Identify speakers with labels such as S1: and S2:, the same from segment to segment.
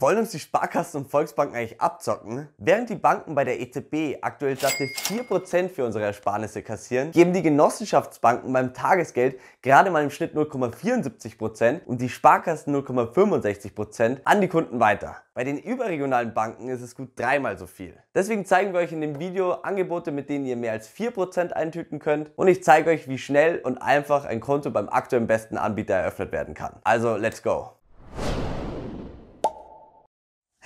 S1: Wollen uns die Sparkassen und Volksbanken eigentlich abzocken? Während die Banken bei der EZB aktuell satte 4% für unsere Ersparnisse kassieren, geben die Genossenschaftsbanken beim Tagesgeld gerade mal im Schnitt 0,74% und die Sparkassen 0,65% an die Kunden weiter. Bei den überregionalen Banken ist es gut dreimal so viel. Deswegen zeigen wir euch in dem Video Angebote, mit denen ihr mehr als 4% eintüten könnt und ich zeige euch, wie schnell und einfach ein Konto beim aktuell besten Anbieter eröffnet werden kann. Also, let's go!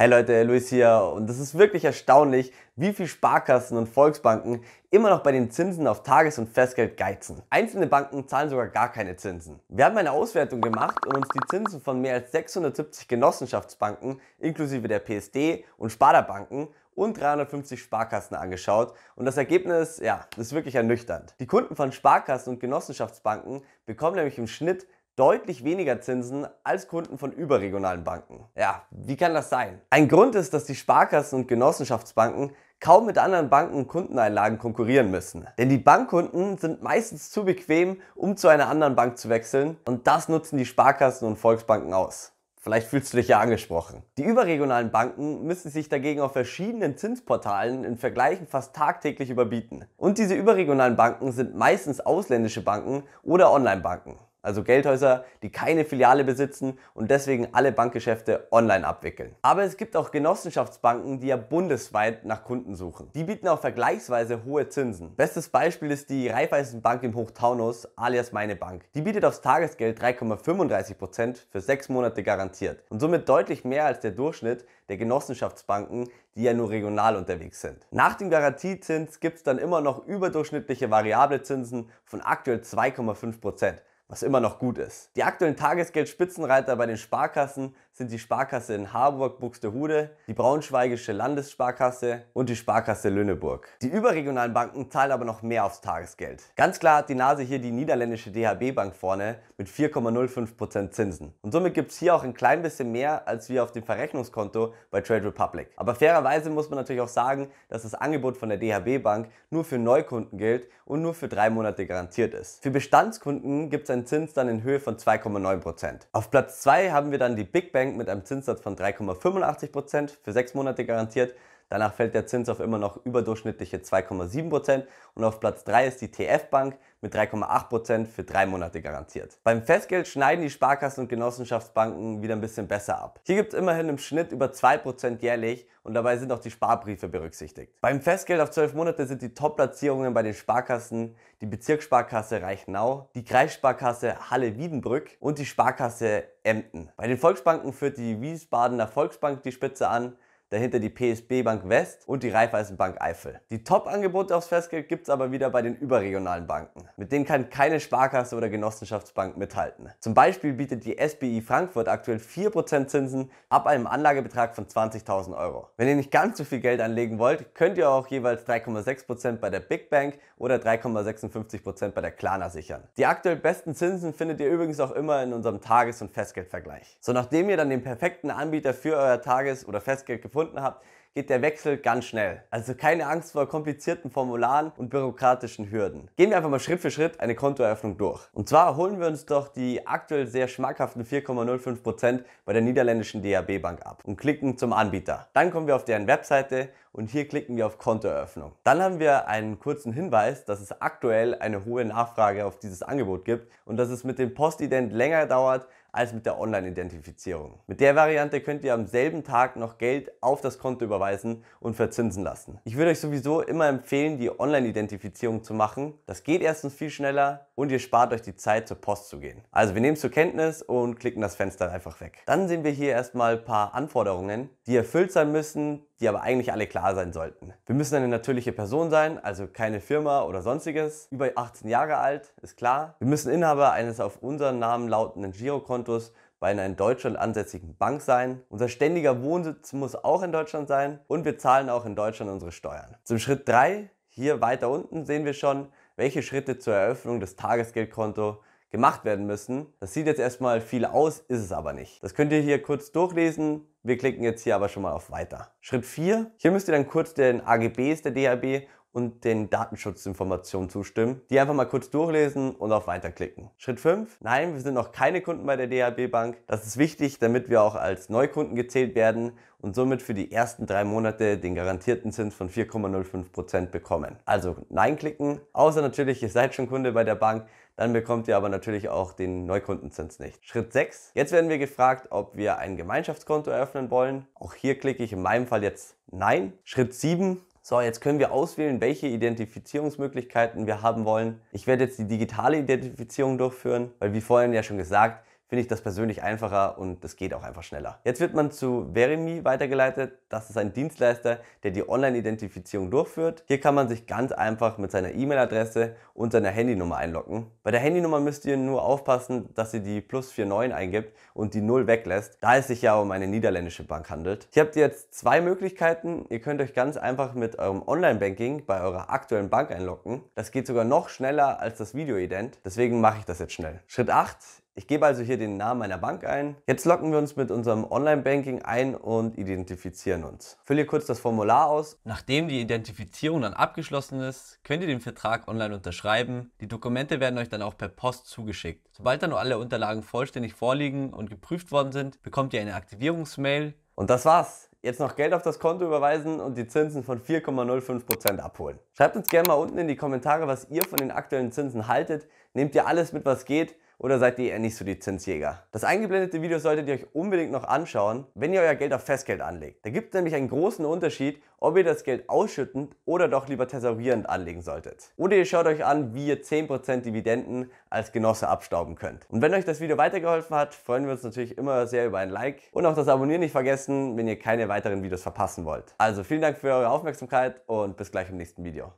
S1: Hey Leute, Luis hier und es ist wirklich erstaunlich, wie viel Sparkassen und Volksbanken immer noch bei den Zinsen auf Tages- und Festgeld geizen. Einzelne Banken zahlen sogar gar keine Zinsen. Wir haben eine Auswertung gemacht und uns die Zinsen von mehr als 670 Genossenschaftsbanken inklusive der PSD und Sparda-Banken und 350 Sparkassen angeschaut und das Ergebnis, ja, ist wirklich ernüchternd. Die Kunden von Sparkassen und Genossenschaftsbanken bekommen nämlich im Schnitt deutlich weniger Zinsen als Kunden von überregionalen Banken. Ja, wie kann das sein? Ein Grund ist, dass die Sparkassen und Genossenschaftsbanken kaum mit anderen Banken und Kundeneinlagen konkurrieren müssen. Denn die Bankkunden sind meistens zu bequem, um zu einer anderen Bank zu wechseln und das nutzen die Sparkassen und Volksbanken aus. Vielleicht fühlst du dich ja angesprochen. Die überregionalen Banken müssen sich dagegen auf verschiedenen Zinsportalen in Vergleichen fast tagtäglich überbieten. Und diese überregionalen Banken sind meistens ausländische Banken oder Online-Banken also Geldhäuser, die keine Filiale besitzen und deswegen alle Bankgeschäfte online abwickeln. Aber es gibt auch Genossenschaftsbanken, die ja bundesweit nach Kunden suchen. Die bieten auch vergleichsweise hohe Zinsen. Bestes Beispiel ist die Raiffeisenbank im Hochtaunus, alias meine Bank. Die bietet aufs Tagesgeld 3,35% für sechs Monate garantiert und somit deutlich mehr als der Durchschnitt der Genossenschaftsbanken, die ja nur regional unterwegs sind. Nach dem Garantiezins gibt es dann immer noch überdurchschnittliche variable Zinsen von aktuell 2,5% was immer noch gut ist. Die aktuellen Tagesgeldspitzenreiter bei den Sparkassen sind die Sparkasse in Harburg Buxtehude, die Braunschweigische Landessparkasse und die Sparkasse Lüneburg. Die überregionalen Banken zahlen aber noch mehr aufs Tagesgeld. Ganz klar hat die Nase hier die niederländische DHB Bank vorne mit 4,05% Zinsen. Und somit gibt es hier auch ein klein bisschen mehr als wie auf dem Verrechnungskonto bei Trade Republic. Aber fairerweise muss man natürlich auch sagen, dass das Angebot von der DHB Bank nur für Neukunden gilt und nur für drei Monate garantiert ist. Für Bestandskunden gibt es ein den Zins dann in Höhe von 2,9%. Auf Platz 2 haben wir dann die Big Bank mit einem Zinssatz von 3,85% für 6 Monate garantiert Danach fällt der Zins auf immer noch überdurchschnittliche 2,7% und auf Platz 3 ist die TF Bank mit 3,8% für drei Monate garantiert. Beim Festgeld schneiden die Sparkassen und Genossenschaftsbanken wieder ein bisschen besser ab. Hier gibt es immerhin im Schnitt über 2% jährlich und dabei sind auch die Sparbriefe berücksichtigt. Beim Festgeld auf 12 Monate sind die Top-Platzierungen bei den Sparkassen die Bezirkssparkasse Reichenau, die Kreissparkasse Halle-Wiedenbrück und die Sparkasse Emden. Bei den Volksbanken führt die Wiesbadener Volksbank die Spitze an dahinter die PSB Bank West und die Raiffeisen Bank Eifel. Die Top-Angebote aufs Festgeld gibt es aber wieder bei den überregionalen Banken. Mit denen kann keine Sparkasse oder Genossenschaftsbank mithalten. Zum Beispiel bietet die SBI Frankfurt aktuell 4% Zinsen ab einem Anlagebetrag von 20.000 Euro. Wenn ihr nicht ganz so viel Geld anlegen wollt, könnt ihr auch jeweils 3,6% bei der Big Bank oder 3,56% bei der Klana sichern. Die aktuell besten Zinsen findet ihr übrigens auch immer in unserem Tages- und Festgeldvergleich. So, nachdem ihr dann den perfekten Anbieter für euer Tages- oder Festgeld gefunden gefunden habt, geht der Wechsel ganz schnell. Also keine Angst vor komplizierten Formularen und bürokratischen Hürden. Gehen wir einfach mal Schritt für Schritt eine Kontoeröffnung durch. Und zwar holen wir uns doch die aktuell sehr schmackhaften 4,05% bei der niederländischen DAB Bank ab und klicken zum Anbieter. Dann kommen wir auf deren Webseite und hier klicken wir auf Kontoeröffnung. Dann haben wir einen kurzen Hinweis, dass es aktuell eine hohe Nachfrage auf dieses Angebot gibt und dass es mit dem Postident länger dauert, als mit der Online-Identifizierung. Mit der Variante könnt ihr am selben Tag noch Geld auf das Konto überweisen überweisen und verzinsen lassen. Ich würde euch sowieso immer empfehlen, die Online-Identifizierung zu machen. Das geht erstens viel schneller und ihr spart euch die Zeit, zur Post zu gehen. Also wir nehmen es zur Kenntnis und klicken das Fenster einfach weg. Dann sehen wir hier erstmal ein paar Anforderungen, die erfüllt sein müssen, die aber eigentlich alle klar sein sollten. Wir müssen eine natürliche Person sein, also keine Firma oder sonstiges. Über 18 Jahre alt, ist klar. Wir müssen Inhaber eines auf unseren Namen lautenden Girokontos bei einer in Deutschland ansässigen Bank sein. Unser ständiger Wohnsitz muss auch in Deutschland sein und wir zahlen auch in Deutschland unsere Steuern. Zum Schritt 3, hier weiter unten, sehen wir schon, welche Schritte zur Eröffnung des Tagesgeldkonto gemacht werden müssen. Das sieht jetzt erstmal viel aus, ist es aber nicht. Das könnt ihr hier kurz durchlesen. Wir klicken jetzt hier aber schon mal auf Weiter. Schritt 4. Hier müsst ihr dann kurz den AGBs der DHB und den Datenschutzinformationen zustimmen. Die einfach mal kurz durchlesen und auf Weiter klicken. Schritt 5. Nein, wir sind noch keine Kunden bei der DHB Bank. Das ist wichtig, damit wir auch als Neukunden gezählt werden und somit für die ersten drei Monate den garantierten Zins von 4,05% bekommen. Also Nein klicken, außer natürlich, ihr seid schon Kunde bei der Bank, dann bekommt ihr aber natürlich auch den Neukundenzins nicht. Schritt 6. Jetzt werden wir gefragt, ob wir ein Gemeinschaftskonto eröffnen wollen. Auch hier klicke ich in meinem Fall jetzt Nein. Schritt 7 so, jetzt können wir auswählen, welche Identifizierungsmöglichkeiten wir haben wollen. Ich werde jetzt die digitale Identifizierung durchführen, weil wie vorhin ja schon gesagt, finde ich das persönlich einfacher und es geht auch einfach schneller. Jetzt wird man zu Verimi weitergeleitet. Das ist ein Dienstleister, der die Online-Identifizierung durchführt. Hier kann man sich ganz einfach mit seiner E-Mail-Adresse und seiner Handynummer einloggen. Bei der Handynummer müsst ihr nur aufpassen, dass ihr die plus 49 eingibt und die 0 weglässt, da es sich ja um eine niederländische Bank handelt. Hier habt ihr jetzt zwei Möglichkeiten. Ihr könnt euch ganz einfach mit eurem Online-Banking bei eurer aktuellen Bank einloggen. Das geht sogar noch schneller als das Video-Ident. Deswegen mache ich das jetzt schnell. Schritt 8. Ich gebe also hier den Namen meiner Bank ein. Jetzt locken wir uns mit unserem Online-Banking ein und identifizieren uns. Fülle kurz das Formular aus. Nachdem die Identifizierung dann abgeschlossen ist, könnt ihr den Vertrag online unterschreiben. Die Dokumente werden euch dann auch per Post zugeschickt. Sobald dann alle Unterlagen vollständig vorliegen und geprüft worden sind, bekommt ihr eine Aktivierungsmail. Und das war's jetzt noch Geld auf das Konto überweisen und die Zinsen von 4,05% abholen. Schreibt uns gerne mal unten in die Kommentare, was ihr von den aktuellen Zinsen haltet. Nehmt ihr alles mit, was geht? oder seid ihr eher nicht so Lizenzjäger? Das eingeblendete Video solltet ihr euch unbedingt noch anschauen, wenn ihr euer Geld auf Festgeld anlegt. Da gibt es nämlich einen großen Unterschied, ob ihr das Geld ausschüttend oder doch lieber tesorierend anlegen solltet. Oder ihr schaut euch an, wie ihr 10% Dividenden als Genosse abstauben könnt. Und wenn euch das Video weitergeholfen hat, freuen wir uns natürlich immer sehr über ein Like und auch das Abonnieren nicht vergessen, wenn ihr keine weiteren Videos verpassen wollt. Also vielen Dank für eure Aufmerksamkeit und bis gleich im nächsten Video.